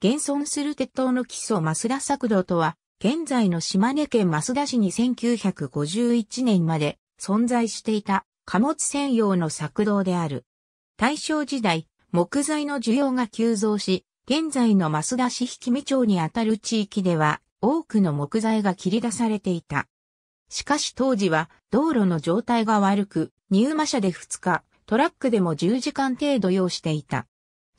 現存する鉄塔の基礎増田作道とは、現在の島根県増田市に1951年まで存在していた貨物専用の作道である。大正時代、木材の需要が急増し、現在の増田市引見町にあたる地域では多くの木材が切り出されていた。しかし当時は道路の状態が悪く、入馬車で2日、トラックでも10時間程度要していた。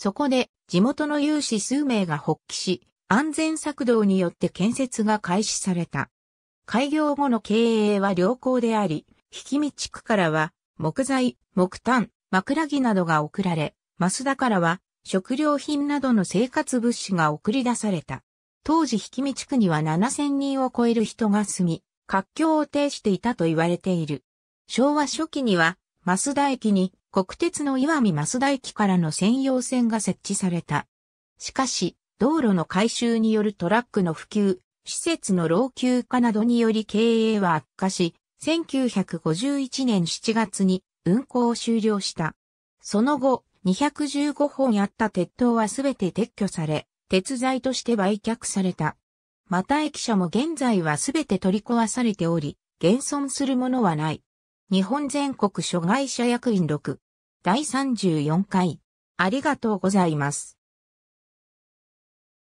そこで地元の有志数名が発起し、安全策動によって建設が開始された。開業後の経営は良好であり、引見地区からは木材、木炭、枕木などが送られ、増田からは食料品などの生活物資が送り出された。当時引見地区には7000人を超える人が住み、活況を呈していたと言われている。昭和初期には、増田駅に国鉄の岩見増田駅からの専用線が設置された。しかし、道路の改修によるトラックの普及、施設の老朽化などにより経営は悪化し、1951年7月に運行を終了した。その後、215本あった鉄塔はすべて撤去され、鉄材として売却された。また駅舎も現在はすべて取り壊されており、現存するものはない。日本全国諸外社役員6、第34回、ありがとうございます。